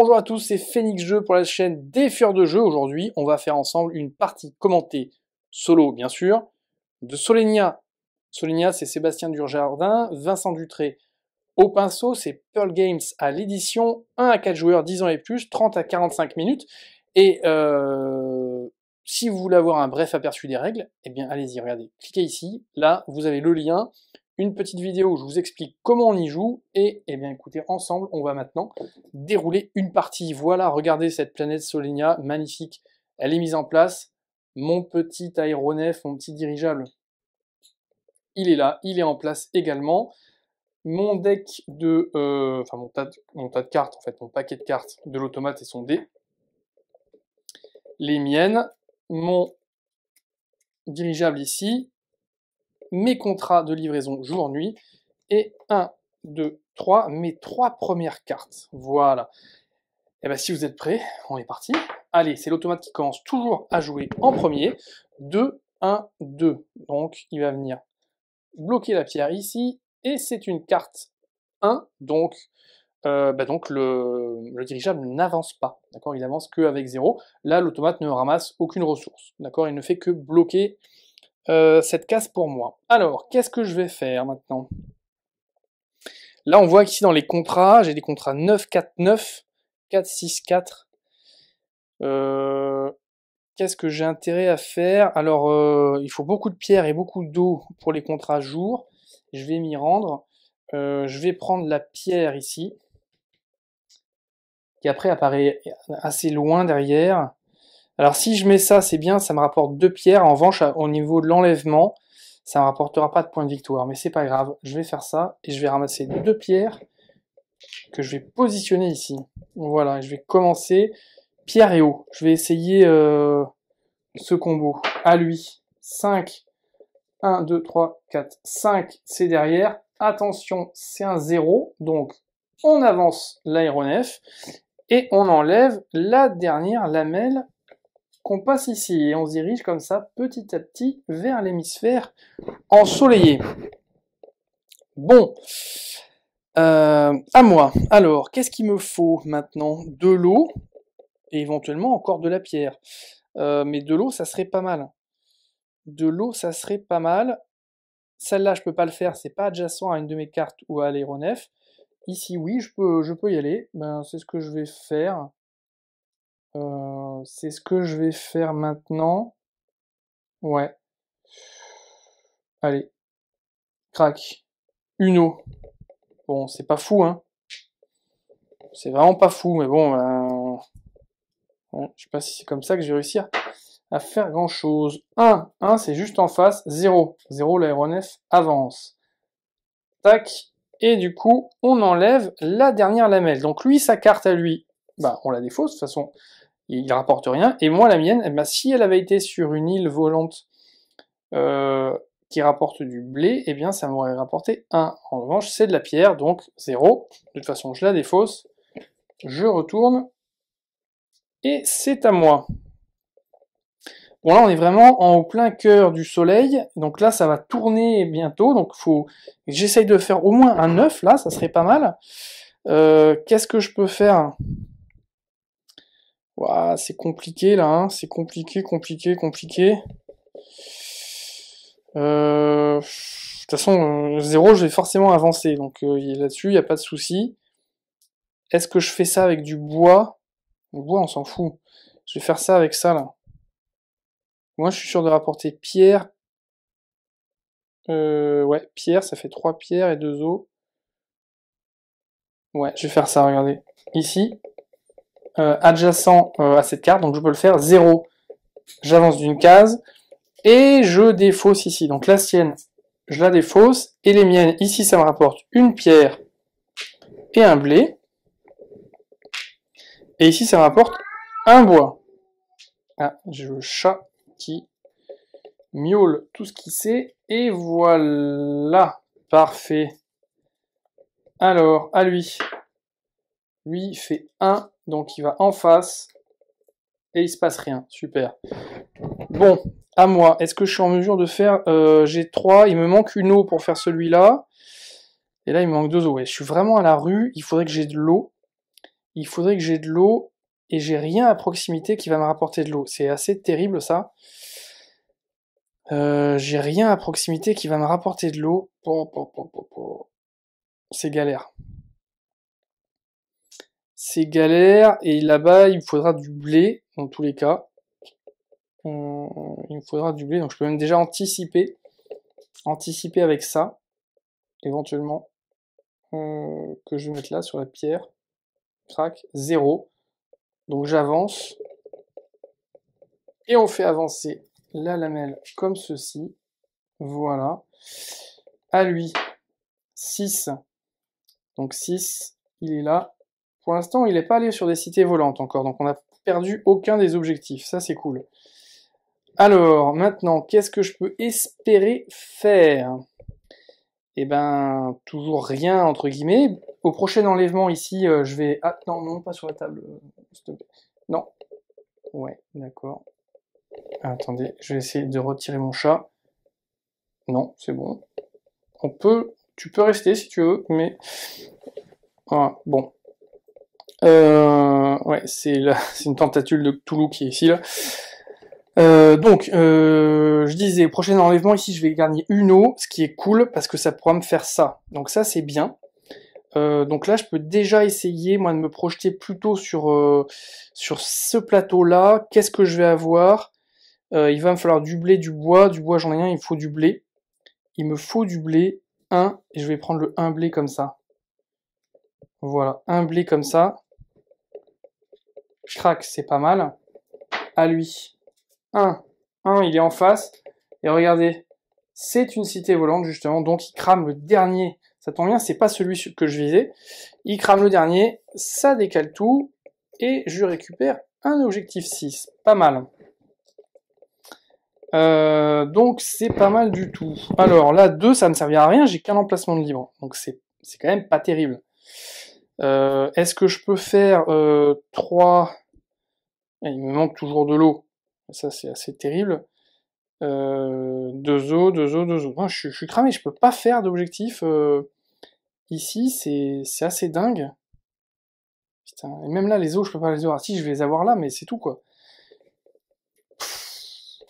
Bonjour à tous, c'est Phoenix Jeu pour la chaîne des Furs de Jeu. Aujourd'hui, on va faire ensemble une partie commentée solo, bien sûr, de Solenia. Solenia, c'est Sébastien Durjardin, Vincent Dutré au pinceau, c'est Pearl Games à l'édition, 1 à 4 joueurs, 10 ans et plus, 30 à 45 minutes. Et euh, si vous voulez avoir un bref aperçu des règles, eh bien allez-y, regardez, cliquez ici, là vous avez le lien, une petite vidéo où je vous explique comment on y joue, et eh bien écoutez, ensemble, on va maintenant dérouler une partie. Voilà, regardez cette planète Solenia, magnifique, elle est mise en place, mon petit aéronef, mon petit dirigeable, il est là, il est en place également. Mon deck de... Euh, enfin mon tas de, mon tas de cartes, en fait, mon paquet de cartes de l'automate et son dé. Les miennes, mon dirigeable ici, mes contrats de livraison jour-nuit et 1, 2, 3, mes trois premières cartes. Voilà. Et eh bien si vous êtes prêts, on est parti. Allez, c'est l'automate qui commence toujours à jouer en premier. 2, 1, 2. Donc il va venir bloquer la pierre ici et c'est une carte 1, donc, euh, bah donc le, le dirigeable n'avance pas, d'accord Il avance qu'avec 0. Là, l'automate ne ramasse aucune ressource, d'accord Il ne fait que bloquer euh, cette case pour moi. Alors, qu'est-ce que je vais faire maintenant Là, on voit ici dans les contrats, j'ai des contrats 9, 4, 9, 4, 6, 4. qu'est-ce que j'ai intérêt à faire Alors, euh, il faut beaucoup de pierre et beaucoup d'eau pour les contrats jour. Je vais m'y rendre. Euh, je vais prendre la pierre ici, qui après apparaît assez loin derrière. Alors si je mets ça, c'est bien, ça me rapporte deux pierres. En revanche, au niveau de l'enlèvement, ça ne me rapportera pas de point de victoire. Mais c'est pas grave, je vais faire ça et je vais ramasser deux pierres que je vais positionner ici. Voilà, je vais commencer pierre et eau. Je vais essayer euh, ce combo. À lui, 5, 1, 2, 3, 4, 5, c'est derrière. Attention, c'est un 0, donc on avance l'aéronef et on enlève la dernière lamelle passe ici et on se dirige comme ça petit à petit vers l'hémisphère ensoleillé. Bon, euh, à moi. Alors, qu'est-ce qu'il me faut maintenant De l'eau et éventuellement encore de la pierre. Euh, mais de l'eau, ça serait pas mal. De l'eau, ça serait pas mal. Celle-là, je peux pas le faire, c'est pas adjacent à une de mes cartes ou à l'aéronef. Ici, oui, je peux, je peux y aller. Ben, c'est ce que je vais faire c'est ce que je vais faire maintenant. Ouais. Allez. Crac. Uno. Bon, c'est pas fou, hein. C'est vraiment pas fou, mais bon, ben, je sais pas si c'est comme ça que je vais réussir à faire grand chose. 1. 1, c'est juste en face. 0. 0, l'aéronef avance. Tac. Et du coup, on enlève la dernière lamelle. Donc lui, sa carte à lui, bah, on la défausse. De toute façon, il rapporte rien. Et moi, la mienne, eh ben, si elle avait été sur une île volante euh, qui rapporte du blé, eh bien, ça m'aurait rapporté 1. En revanche, c'est de la pierre, donc 0. De toute façon, je la défausse. Je retourne. Et c'est à moi. Bon, là, on est vraiment en plein cœur du soleil. Donc là, ça va tourner bientôt. Donc, faut... j'essaye de faire au moins un 9, là, ça serait pas mal. Euh, qu'est-ce que je peux faire c'est compliqué là, hein. c'est compliqué, compliqué, compliqué. Euh, de toute façon, euh, zéro, je vais forcément avancer, donc euh, là-dessus, il n'y a pas de souci. Est-ce que je fais ça avec du bois Le bois, on s'en fout. Je vais faire ça avec ça là. Moi, je suis sûr de rapporter pierre. ouais, pierre, ça fait trois pierres et deux os. Ouais, je vais faire ça, regardez. Ici, euh, adjacent euh, à cette carte, donc je peux le faire 0. J'avance d'une case, et je défausse ici. Donc la sienne, je la défausse, et les miennes, ici, ça me rapporte une pierre et un blé. Et ici, ça me rapporte un bois. Ah, j'ai le chat qui miaule tout ce qu'il sait. Et voilà, parfait. Alors, à lui. Lui fait 1 donc il va en face et il se passe rien. Super. Bon, à moi. Est-ce que je suis en mesure de faire euh, J'ai trois, Il me manque une eau pour faire celui-là. Et là, il me manque deux eaux. je suis vraiment à la rue. Il faudrait que j'ai de l'eau. Il faudrait que j'ai de l'eau. Et j'ai rien à proximité qui va me rapporter de l'eau. C'est assez terrible, ça. Euh, j'ai rien à proximité qui va me rapporter de l'eau. C'est galère c'est galère et là-bas il me faudra du blé dans tous les cas. il me faudra du blé, donc je peux même déjà anticiper, anticiper avec ça, éventuellement, euh, que je vais mettre là sur la pierre. Crac, 0. Donc j'avance et on fait avancer la lamelle comme ceci. Voilà. À lui, 6. Donc 6, il est là. Pour l'instant, il n'est pas allé sur des cités volantes encore, donc on n'a perdu aucun des objectifs. Ça, c'est cool. Alors, maintenant, qu'est-ce que je peux espérer faire Eh ben, toujours rien, entre guillemets. Au prochain enlèvement, ici, euh, je vais... Ah, non, non, pas sur la table, euh, Non. Ouais, d'accord. Attendez, je vais essayer de retirer mon chat. Non, c'est bon. On peut... Tu peux rester si tu veux, mais... Voilà, ah, bon. Euh, ouais, c'est une tentacule de Toulouse qui est ici là. Euh, donc, euh, je disais, prochain enlèvement, ici je vais gagner une eau, ce qui est cool, parce que ça pourra me faire ça. Donc ça, c'est bien. Euh, donc là, je peux déjà essayer, moi, de me projeter plutôt sur, euh, sur ce plateau-là. Qu'est-ce que je vais avoir euh, Il va me falloir du blé, du bois. Du bois, j'en ai rien, il faut du blé. Il me faut du blé, un, et je vais prendre le un blé comme ça. Voilà, un blé comme ça. Crac, c'est pas mal. À lui. 1. 1, il est en face. Et regardez, c'est une cité volante, justement. Donc, il crame le dernier. Ça tombe bien, c'est pas celui que je visais. Il crame le dernier, ça décale tout. Et je récupère un objectif 6. Pas mal. Euh, donc c'est pas mal du tout. Alors là, 2, ça ne servira à rien, j'ai qu'un emplacement de libre. Donc c'est quand même pas terrible. Euh, est-ce que je peux faire 3... Euh, ah, il me manque toujours de l'eau. Ça, c'est assez terrible. Euh, deux eaux, deux eaux, deux eaux. Ah, je, suis cramé, je peux pas faire d'objectif. Euh, ici, c'est assez dingue. Putain. Et même là, les eaux, je peux pas les avoir. Si, je vais les avoir là, mais c'est tout, quoi.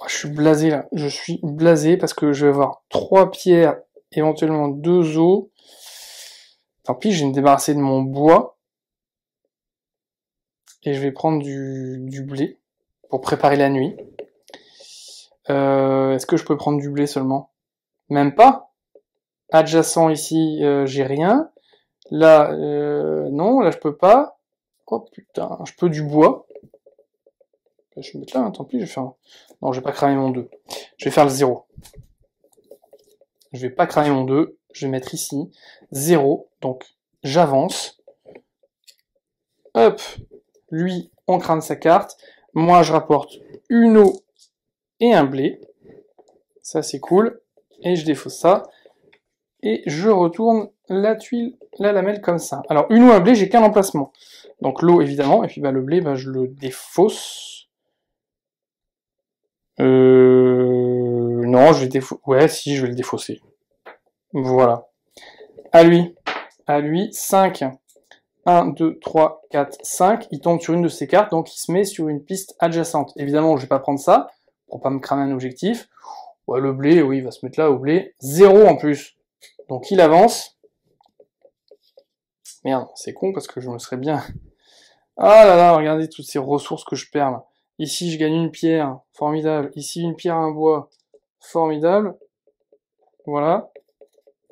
Ah, je suis blasé, là. Je suis blasé parce que je vais avoir trois pierres, éventuellement deux eaux. Tant pis, je vais me débarrasser de mon bois. Et je vais prendre du, blé pour préparer la nuit. Euh, est-ce que je peux prendre du blé seulement Même pas. Adjacent ici, euh, j'ai rien. Là, euh, non, là je peux pas. Oh putain, je peux du bois. Je vais mettre là, hein, tant pis, je vais faire... Un... Non, je vais pas cramer mon 2. Je vais faire le 0. Je vais pas cramer mon 2 je vais mettre ici 0, donc j'avance. Hop, lui, on crame sa carte. Moi, je rapporte une eau et un blé. Ça, c'est cool. Et je défausse ça. Et je retourne la tuile, la lamelle comme ça. Alors, une ou un blé, j'ai qu'un emplacement. Donc l'eau, évidemment. Et puis bah, le blé, bah, je le défausse. Euh... Non, je vais défausser. Ouais, si, je vais le défausser. Voilà. À lui. À lui, 5. 1, 2, 3, 4, 5. Il tombe sur une de ses cartes, donc il se met sur une piste adjacente. Évidemment, je vais pas prendre ça, pour pas me cramer un objectif. Ouais, le blé, oui, il va se mettre là au blé. 0 en plus. Donc il avance. Merde, c'est con parce que je me serais bien... Ah là là, regardez toutes ces ressources que je perds Ici, je gagne une pierre, formidable. Ici, une pierre, un bois, formidable. Voilà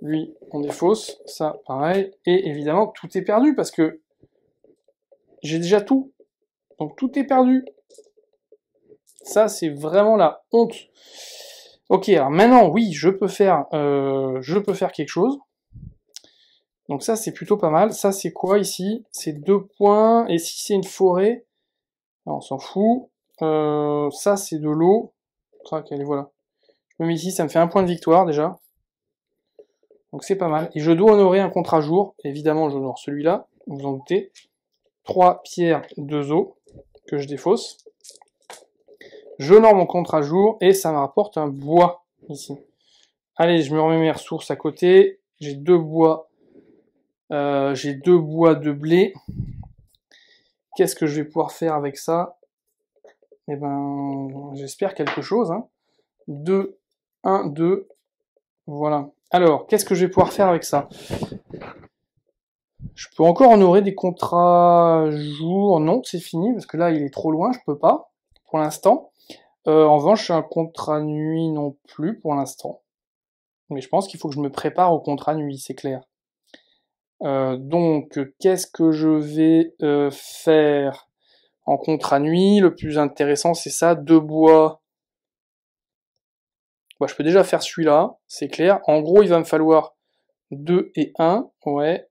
lui, on est fausse, ça, pareil, et évidemment, tout est perdu, parce que j'ai déjà tout, donc tout est perdu. Ça, c'est vraiment la honte. Ok, alors maintenant, oui, je peux faire, euh, je peux faire quelque chose. Donc ça, c'est plutôt pas mal. Ça, c'est quoi ici C'est deux points. Et si c'est une forêt, ah, on s'en fout. Euh, ça, c'est de l'eau. allez, voilà. Je me mets ici, ça me fait un point de victoire déjà. Donc c'est pas mal. Et je dois honorer un contrat jour. Évidemment, j'honore celui-là, vous en doutez. 3 pierres, 2 os, que je défausse. Je J'honore mon contrat jour et ça me rapporte un bois ici. Allez, je me remets mes ressources à côté. J'ai deux bois. Euh, j'ai deux bois de blé. Qu'est-ce que je vais pouvoir faire avec ça Eh ben, j'espère quelque chose. 2, 1, 2. Voilà. Alors, qu'est-ce que je vais pouvoir faire avec ça Je peux encore honorer des contrats jour. Non, c'est fini, parce que là, il est trop loin, je peux pas, pour l'instant. Euh, en revanche, un contrat nuit non plus, pour l'instant. Mais je pense qu'il faut que je me prépare au contrat nuit, c'est clair. Euh, donc, qu'est-ce que je vais euh, faire en contrat nuit Le plus intéressant, c'est ça, deux bois bah, je peux déjà faire celui-là, c'est clair. En gros, il va me falloir 2 et 1, ouais.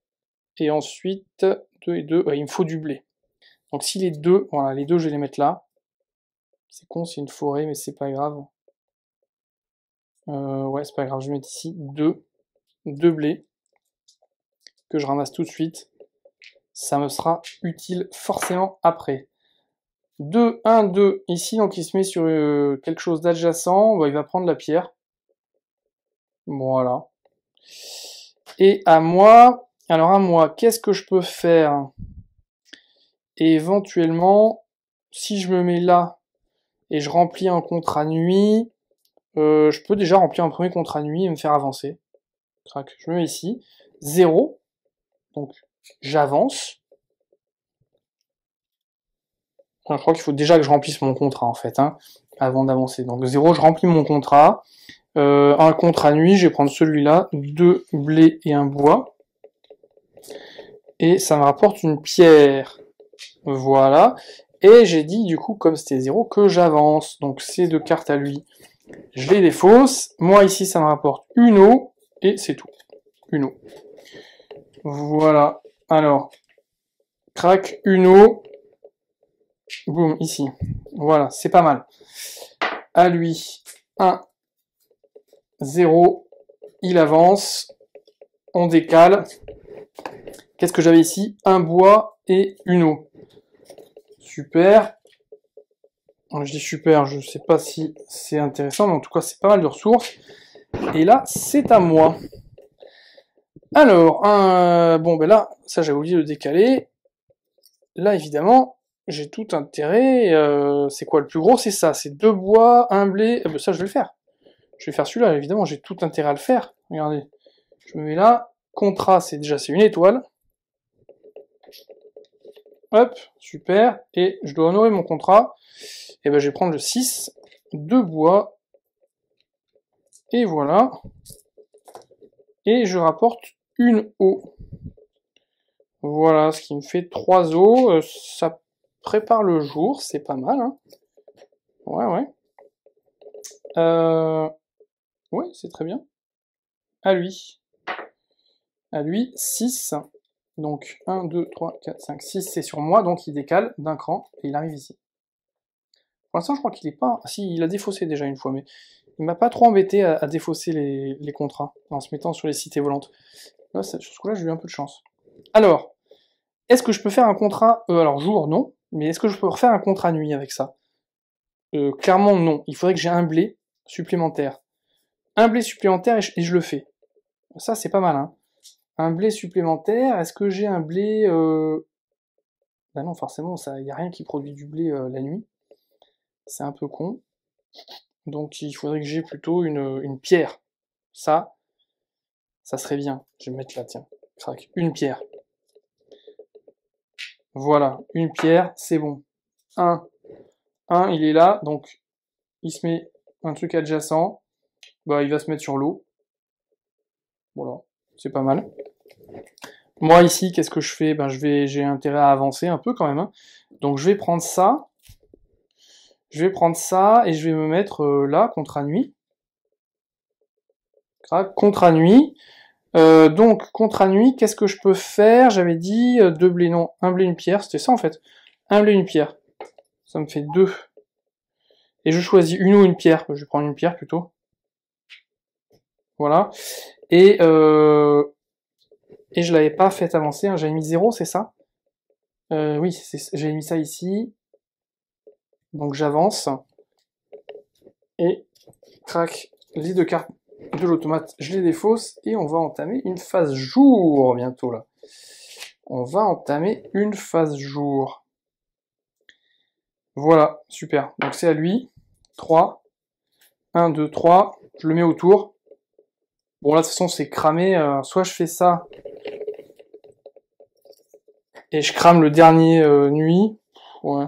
Et ensuite, 2 et 2, il me faut du blé. Donc si les deux, voilà, les deux, je vais les mettre là. C'est con, c'est une forêt, mais c'est pas grave. Euh, ouais, c'est pas grave, je vais mettre ici 2, deux blés, que je ramasse tout de suite. Ça me sera utile forcément après. 2, 1, 2 ici, donc il se met sur euh, quelque chose d'adjacent, bah, il va prendre la pierre. Voilà. Et à moi, alors à moi, qu'est-ce que je peux faire éventuellement, si je me mets là et je remplis un contrat nuit, euh, je peux déjà remplir un premier contrat nuit et me faire avancer. Crac, je me mets ici. 0, donc j'avance je crois qu'il faut déjà que je remplisse mon contrat en fait, hein, avant d'avancer. Donc 0, je remplis mon contrat. Euh, un contrat nuit, je vais prendre celui-là, deux blés et un bois. Et ça me rapporte une pierre. Voilà. Et j'ai dit du coup, comme c'était zéro, que j'avance. Donc ces deux cartes à lui, je les défausse. Moi ici, ça me rapporte une eau. Et c'est tout. Une eau. Voilà. Alors, crac, une eau. Boum, ici. Voilà, c'est pas mal. À lui, 1, 0, il avance, on décale. Qu'est-ce que j'avais ici Un bois et une eau. Super. Je dis super, je ne sais pas si c'est intéressant, mais en tout cas c'est pas mal de ressources. Et là, c'est à moi. Alors, un... bon ben là, ça j'avais oublié de décaler. Là, évidemment, j'ai tout intérêt. Euh, c'est quoi le plus gros C'est ça. C'est deux bois, un blé. ben, ça, je vais le faire. Je vais faire celui-là, évidemment. J'ai tout intérêt à le faire. Regardez. Je me mets là. Contrat, c'est déjà c'est une étoile. Hop, super. Et je dois honorer mon contrat. Et eh ben, je vais prendre le 6. Deux bois. Et voilà. Et je rapporte une eau. Voilà, ce qui me fait trois eaux. Euh, ça prépare le jour, c'est pas mal. Hein. Ouais, ouais. Euh, ouais, c'est très bien. À lui. À lui, 6. Donc 1, 2, 3, 4, 5, 6, c'est sur moi, donc il décale d'un cran et il arrive ici. Pour l'instant, je crois qu'il est pas... Si, il a défaussé déjà une fois, mais il m'a pas trop embêté à, défausser les, contrats en se mettant sur les cités volantes. Là, sur ce coup-là, j'ai eu un peu de chance. Alors, est-ce que je peux faire un contrat euh, Alors, jour, non mais est-ce que je peux refaire un contrat nuit avec ça euh, Clairement, non. Il faudrait que j'ai un blé supplémentaire. Un blé supplémentaire et je, le fais. Ça, c'est pas mal. Hein. Un blé supplémentaire, est-ce que j'ai un blé... Euh... Bah non, forcément, il n'y a rien qui produit du blé euh, la nuit. C'est un peu con. Donc il faudrait que j'ai plutôt une, pierre. Ça, ça serait bien. Je vais mettre là, tiens. Crac. Une pierre. Voilà, une pierre, c'est bon. Un, un, il est là, donc il se met un truc adjacent. Bah, il va se mettre sur l'eau. Voilà, c'est pas mal. Moi ici, qu'est-ce que je fais ben, je vais, j'ai intérêt à avancer un peu quand même. Hein. Donc je vais prendre ça, je vais prendre ça et je vais me mettre euh, là contre à nuit. Crac, contre à nuit. Euh, donc, à nuit, qu'est-ce que je peux faire J'avais dit euh, deux blés, non, un blé, une pierre, c'était ça en fait. Un blé, une pierre. Ça me fait deux. Et je choisis une ou une pierre, je vais prendre une pierre plutôt. Voilà. Et, euh, et je l'avais pas fait avancer, hein. j'avais mis zéro, c'est ça euh, Oui, j'avais mis ça ici. Donc j'avance. Et, crac, liste de cartes de l'automate je les défausse et on va entamer une phase jour bientôt là. On va entamer une phase jour. Voilà, super. Donc c'est à lui. 3. 1, 2, 3. Je le mets autour. Bon là de toute façon c'est cramé. Euh, soit je fais ça et je crame le dernier euh, nuit. Ouais.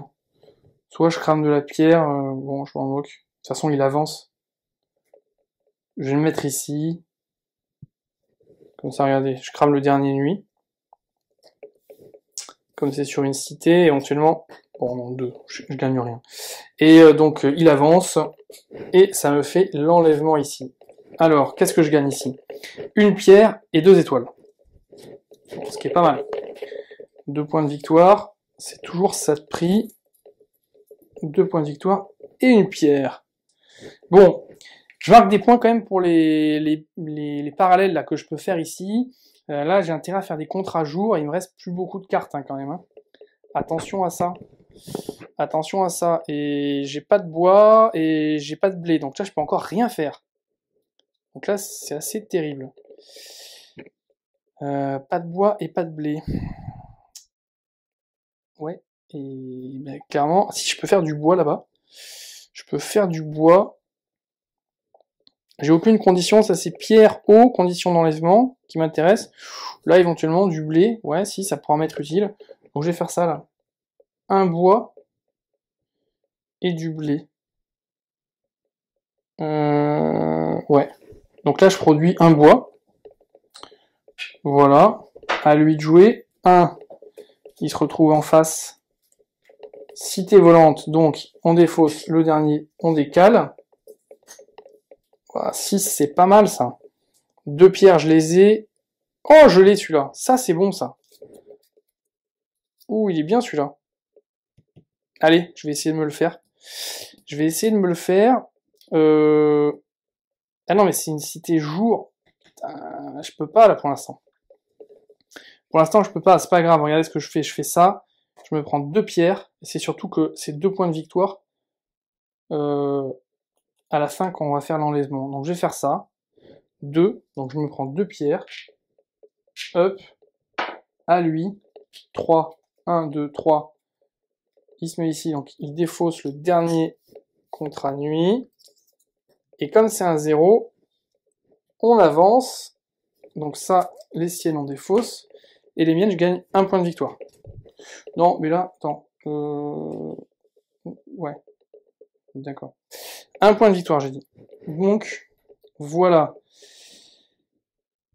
Soit je crame de la pierre. Euh, bon je m'en moque. De toute façon il avance. Je vais le mettre ici. Comme ça, regardez, je crame le dernier nuit. Comme c'est sur une cité, éventuellement... Bon, non, deux, je, gagne rien. Et euh, donc, euh, il avance, et ça me fait l'enlèvement ici. Alors, qu'est-ce que je gagne ici Une pierre et deux étoiles. ce qui est pas mal. Deux points de victoire, c'est toujours ça de prix. Deux points de victoire et une pierre. Bon, je marque des points quand même pour les, les, les, parallèles là, que je peux faire ici. Euh, là, j'ai intérêt à faire des contres à jour et il me reste plus beaucoup de cartes hein, quand même. Hein. Attention à ça. Attention à ça. Et j'ai pas de bois et j'ai pas de blé. Donc là, je peux encore rien faire. Donc là, c'est assez terrible. Euh, pas de bois et pas de blé. Ouais. Et ben, clairement, si je peux faire du bois là-bas, je peux faire du bois j'ai aucune condition, ça c'est pierre, eau, condition d'enlèvement qui m'intéresse. Là éventuellement du blé, ouais si ça pourra m'être utile. Donc je vais faire ça là. Un bois et du blé. Euh, ouais. Donc là je produis un bois. Voilà. À lui de jouer. Un. Il se retrouve en face. Cité volante, donc on défausse le dernier, on décale. Ah, 6, c'est pas mal ça. Deux pierres, je les ai. Oh, je l'ai celui-là. Ça, c'est bon ça. Ouh, il est bien celui-là. Allez, je vais essayer de me le faire. Je vais essayer de me le faire. Euh, ah non, mais c'est une cité jour. je peux pas là pour l'instant. Pour l'instant, je peux pas, c'est pas grave. Regardez ce que je fais. Je fais ça. Je me prends deux pierres. C'est surtout que c'est deux points de victoire. Euh, à la fin quand on va faire l'enlèvement. Donc je vais faire ça. 2, donc je me prends deux pierres. Hop, à lui. 3, 1, 2, 3. Il se met ici, donc il défausse le dernier contrat nuit. Et comme c'est un 0, on avance. Donc ça, les siennes ont défausse. Et les miennes, je gagne un point de victoire. Non, mais là, attends. Euh, ouais. D'accord. Un point de victoire, j'ai dit. Donc, voilà.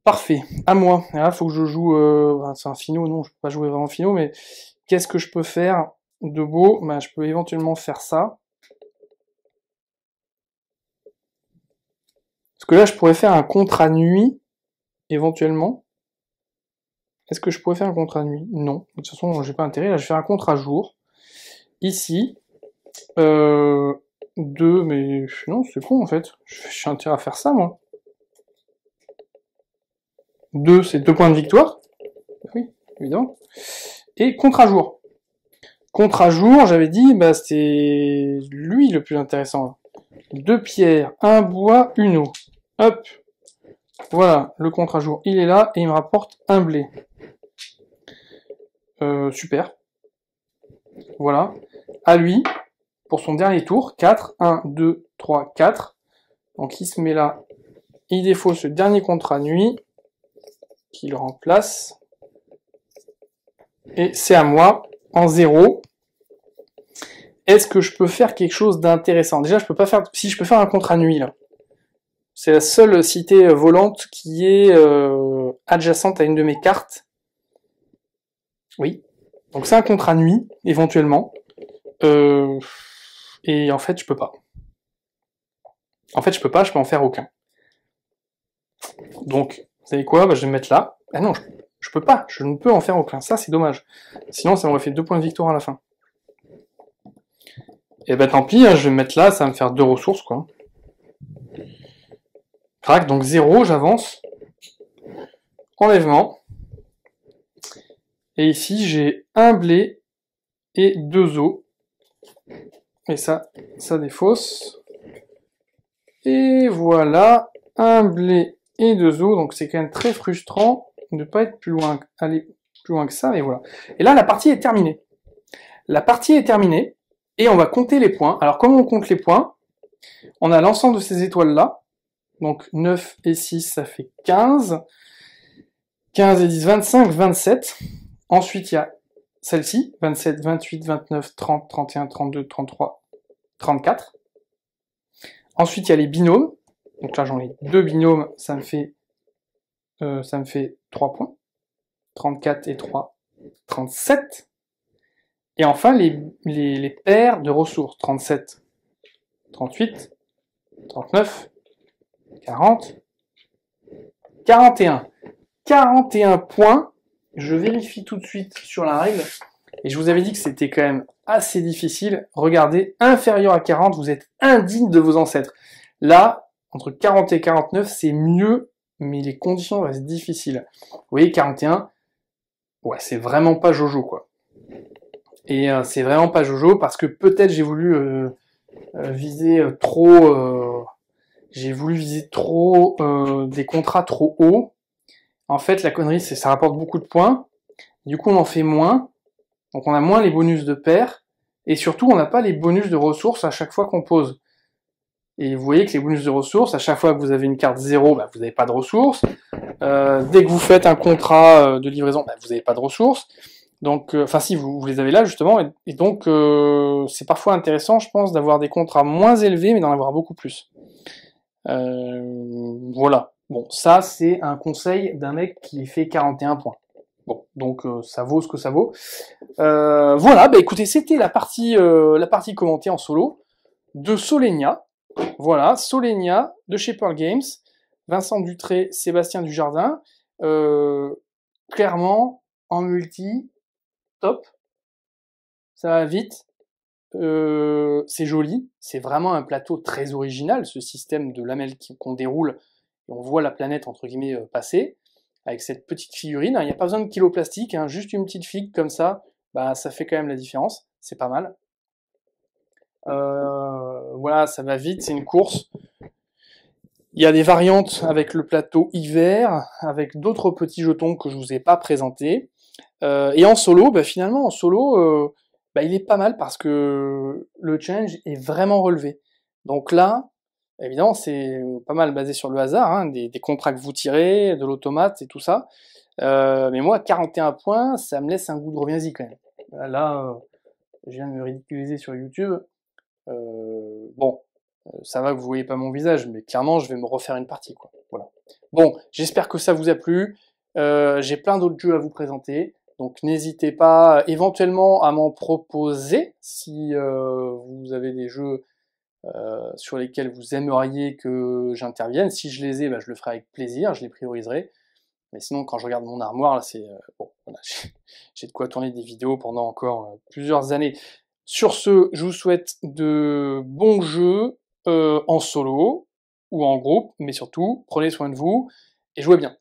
Parfait. À moi. Il faut que je joue... Euh, bah, c'est un fino, non, je peux pas jouer vraiment finot, mais qu'est-ce que je peux faire de beau mais bah, Je peux éventuellement faire ça. Parce que là, je pourrais faire un contre à nuit, éventuellement. Est-ce que je pourrais faire un contre à nuit Non. De toute façon, j'ai pas intérêt. Là, je fais un contre à jour. Ici. Euh, deux, mais non, c'est con en fait. Je suis intérêt à faire ça, moi. Deux, c'est deux points de victoire. Oui, évidemment. Et contre-à-jour. Contre-à-jour, j'avais dit, bah, c'était lui le plus intéressant. Deux pierres, un bois, une eau. Hop. Voilà, le contre-à-jour, il est là et il me rapporte un blé. Euh, super. Voilà. À lui, son dernier tour. 4, 1, 2, 3, 4. Donc il se met là, il défaut ce dernier contrat nuit, qu'il remplace. Et c'est à moi, en 0. Est-ce que je peux faire quelque chose d'intéressant Déjà, je peux pas faire... Si, je peux faire un contrat nuit, là. C'est la seule cité euh, volante qui est euh, adjacente à une de mes cartes. Oui. Donc c'est un contrat nuit, éventuellement. Euh, et en fait, je peux pas. En fait, je peux pas, je peux en faire aucun. Donc, vous savez quoi bah, Je vais me mettre là. Ah non, je, ne peux pas, je ne peux en faire aucun. Ça, c'est dommage. Sinon, ça m'aurait fait deux points de victoire à la fin. Et eh ben tant pis, hein, je vais me mettre là, ça va me faire deux ressources, quoi. Crac, donc zéro, j'avance. Enlèvement. Et ici, j'ai un blé et deux os. Et ça, ça défausse. Et voilà, un blé et deux os. Donc c'est quand même très frustrant de ne pas être plus loin, aller plus loin que ça. Et voilà. Et là, la partie est terminée. La partie est terminée et on va compter les points. Alors comment on compte les points On a l'ensemble de ces étoiles-là. Donc 9 et 6, ça fait 15. 15 et 10, 25, 27. Ensuite, il y a celle-ci, 27, 28, 29, 30, 31, 32, 33, 34. Ensuite, il y a les binômes. Donc là, j'en ai deux binômes, ça me fait, euh, ça me fait 3 points. 34 et 3, 37. Et enfin, les, les, les paires de ressources, 37, 38, 39, 40, 41. 41 points je vérifie tout de suite sur la règle. Et je vous avais dit que c'était quand même assez difficile. Regardez, inférieur à 40, vous êtes indigne de vos ancêtres. Là, entre 40 et 49, c'est mieux, mais les conditions restent difficiles. Vous voyez, 41, ouais, c'est vraiment pas Jojo, quoi. Et euh, c'est vraiment pas Jojo parce que peut-être j'ai voulu euh, euh, viser trop, j'ai voulu viser trop des contrats trop hauts en fait, la connerie, c'est ça rapporte beaucoup de points. Du coup, on en fait moins. Donc, on a moins les bonus de paire. Et surtout, on n'a pas les bonus de ressources à chaque fois qu'on pose. Et vous voyez que les bonus de ressources, à chaque fois que vous avez une carte zéro, bah, vous n'avez pas de ressources. Euh, dès que vous faites un contrat euh, de livraison, bah, vous n'avez pas de ressources. Donc, euh, enfin si, vous, les avez là justement. Et, donc, c'est parfois intéressant, je pense, d'avoir des contrats moins élevés, mais d'en avoir beaucoup plus. voilà. Bon, ça, c'est un conseil d'un mec qui fait 41 points. Bon, donc euh, ça vaut ce que ça vaut. Euh, voilà, bah écoutez, c'était la partie euh, la partie commentée en solo de Solenia. Voilà, Solenia de chez Games, Vincent Dutré, Sébastien Dujardin. clairement, en multi, top. Ça va vite. c'est joli. C'est vraiment un plateau très original, ce système de lamelles qu'on déroule on voit la planète entre guillemets euh, passer avec cette petite figurine. Hein, il n'y a pas besoin de kilo plastique, hein, juste une petite figue comme ça, bah, ça fait quand même la différence, c'est pas mal. Euh, voilà, ça va vite, c'est une course. Il y a des variantes avec le plateau hiver, avec d'autres petits jetons que je vous ai pas présentés. Euh, et en solo, bah, finalement, en solo, bah, il est pas mal parce que le challenge est vraiment relevé. Donc là, Évidemment, c'est pas mal basé sur le hasard, hein, des, contrats que vous tirez, de l'automate et tout ça. Euh, mais moi, 41 points, ça me laisse un goût de reviens-y quand même. Là, euh, je viens de me ridiculiser sur YouTube. Euh, bon, ça va que vous voyez pas mon visage, mais clairement, je vais me refaire une partie. Quoi. Voilà. Bon, j'espère que ça vous a plu. J'ai plein d'autres jeux à vous présenter. Donc n'hésitez pas éventuellement à m'en proposer si vous avez des jeux euh, sur lesquels vous aimeriez que j'intervienne. Si je les ai, bah, je le ferai avec plaisir, je les prioriserai. Mais sinon, quand je regarde mon armoire, là, c'est euh, j'ai de quoi tourner des vidéos pendant encore euh, plusieurs années. Sur ce, je vous souhaite de bons jeux en solo ou en groupe, mais surtout, prenez soin de vous et jouez bien.